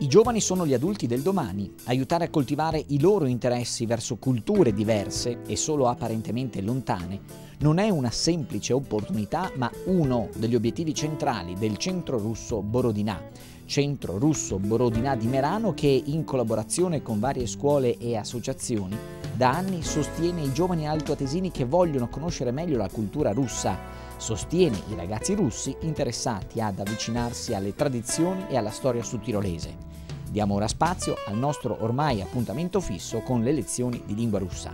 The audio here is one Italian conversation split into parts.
I giovani sono gli adulti del domani. Aiutare a coltivare i loro interessi verso culture diverse e solo apparentemente lontane non è una semplice opportunità, ma uno degli obiettivi centrali del centro russo Borodinà. Centro russo Borodinà di Merano che in collaborazione con varie scuole e associazioni da anni sostiene i giovani altoatesini che vogliono conoscere meglio la cultura russa sostiene i ragazzi russi interessati ad avvicinarsi alle tradizioni e alla storia sudtirolese. Diamo ora spazio al nostro ormai appuntamento fisso con le lezioni di lingua russa.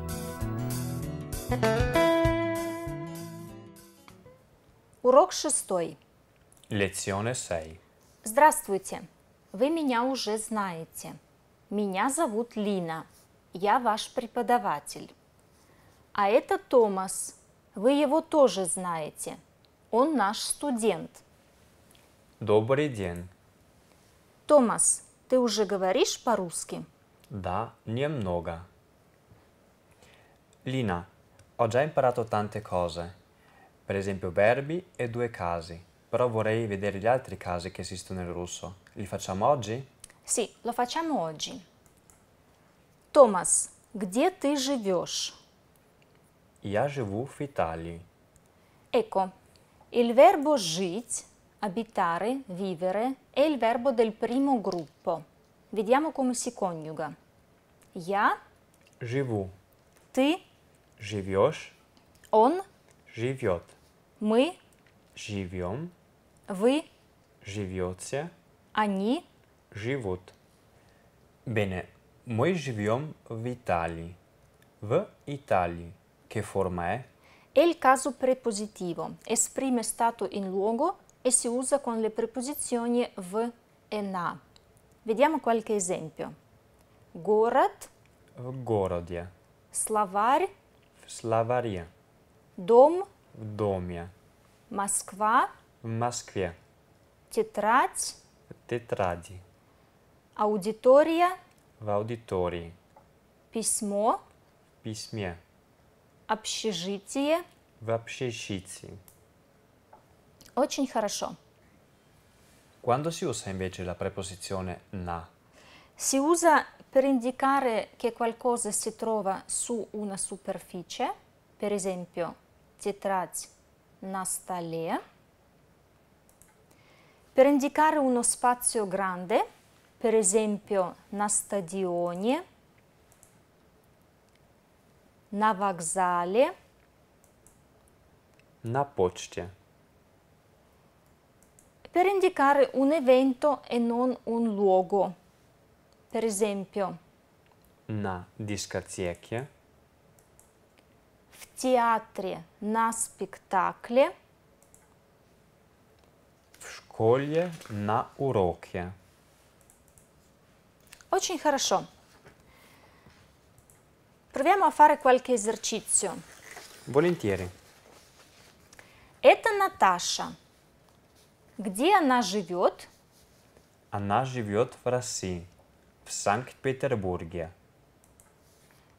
Урок шестой. Lezione 6. Здравствуйте. Вы меня уже знаете. Меня зовут Лина. Я ваш преподаватель. А это Томас. Вы его тоже знаете. Он наш студент. Добрый день. Томас, Ты уже говоришь по-русски? Да, немного. Lina, ho già imparato tante cose, per esempio verbi e due casi, però vorrei vedere gli altri casi che esistono in russo. Li facciamo oggi? Sì, lo facciamo oggi. Томас, где ты живешь? Я живу в Италии. Ecco, il verbo жить abitare, vivere, è il verbo del primo gruppo. Vediamo come si coniuga. Я живу. Ты живешь. Он живет. Мы живем. Вы живете. Они живут. Bene, noi живем в Italia. В Italia. Che forma è? È il caso prepositivo. Esprime stato in luogo e si usa con le preposizioni v e na. Vediamo qualche esempio. Город в городе. Словарь в словаре. Дом в доме. Москва в Москве. Тетрадь в тетради. Аудитория в аудитории. Письмо в письме. Общежитие в общежитии. Очень хорошо. Quando si usa invece la preposizione na? Si usa per indicare che qualcosa si trova su una superficie, per esempio тетрадь на столе, per indicare uno spazio grande, per esempio на стадионе, на вокзале, na почте per indicare un evento e non un luogo. Per esempio, na дискотеке, в театре, на спектакле, в школе, на уроке. Очень хорошо. Proviamo a fare qualche esercizio. Volentieri. Это Наташа. Где она живет? Она живет в России, в Санкт-Петербурге.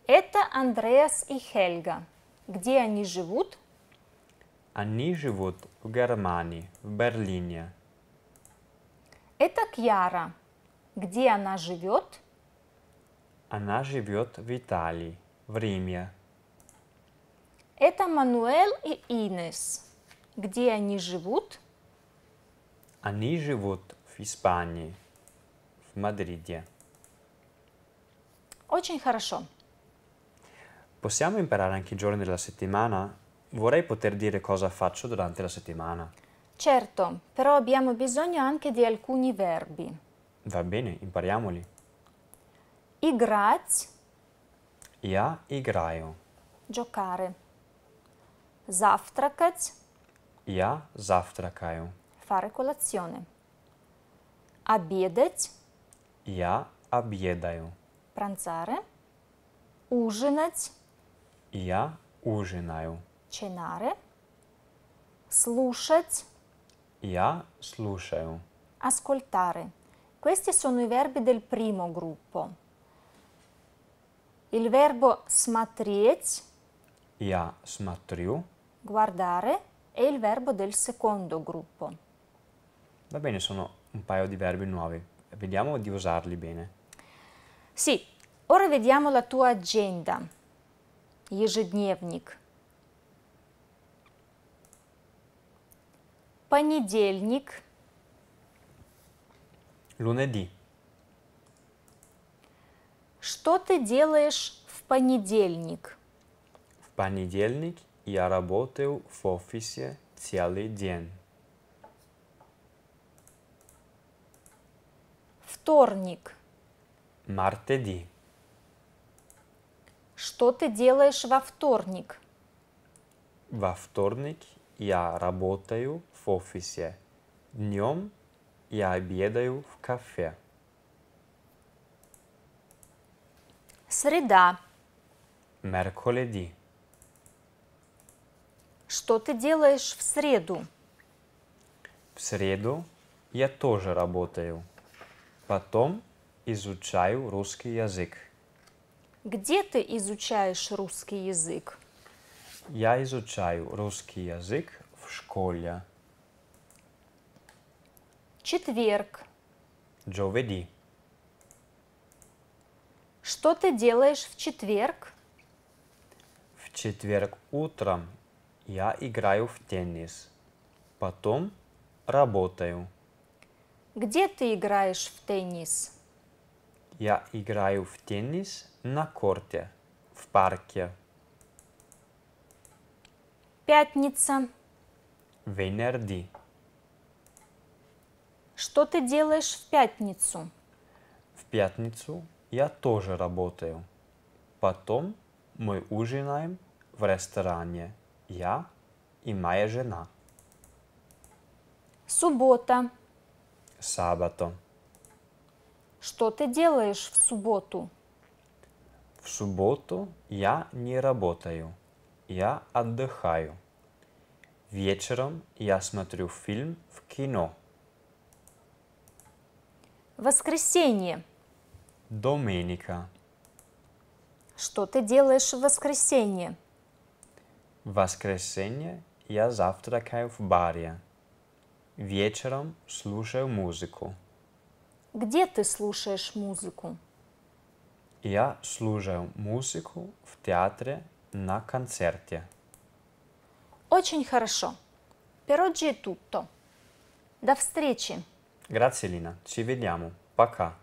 Это Андреас и Хельга. Где они живут? Они живут в Германии, в Берлине. Это Кьяра. Где она живет? Она живет в Италии, в Риме. Это Мануэль и Инес. Где они живут? Они живут в Испании, в Мадриде. Очень хорошо. Possiamo imparare anche i giorni della settimana? Vorrei poter dire cosa faccio durante la settimana. Certo, però abbiamo bisogno anche di alcuni verbi. Va bene, impariamoli. Играть. Я играю. Giocare. Завтракать. Я завтракаю. Fare colazione. Обедать. Я обедаю. Pranzare. Ужинать. Я ужинаю. Cenare. Слушать. Я слушаю. Ascoltare. Questi sono i verbi del primo gruppo. Il verbo smatriec. Я смотрю. Guardare è il verbo del secondo gruppo. Va bene, sono un paio di verbi nuovi. Vediamo di usarli bene. Sì, ora vediamo la tua agenda. Ежедневник. Понедельник. Lunedì. Что ты делаешь в понедельник? В понедельник я работаю в офисе целый день. Вторник. Мартеди. Что ты делаешь во вторник? Во вторник я работаю в офисе. Днем я обедаю в кафе. Среда. Мерколеди. Что ты делаешь в среду? В среду я тоже работаю. Потом изучаю русский язык. Где ты изучаешь русский язык? Я изучаю русский язык в школе. Четверг. Джоведи. Что ты делаешь в четверг? В четверг утром я играю в теннис, потом работаю. Где ты играешь в теннис? Я играю в теннис на корте, в парке. Пятница. Венерди. Что ты делаешь в пятницу? В пятницу я тоже работаю. Потом мы ужинаем в ресторане. Я и моя жена. Суббота sabato. Что ты делаешь в субботу? В субботу я не работаю, я отдыхаю. Вечером я смотрю фильм в кино. Воскресенье. Доминика. Что ты делаешь в воскресенье? В воскресенье я завтракаю в баре. Вечером слушаю музыку. Где ты слушаешь музыку? Я слушаю музыку в театре на концерте. Очень хорошо. Пероджи тутто. До встречи. Grazie Lina, ci vediamo. Пока.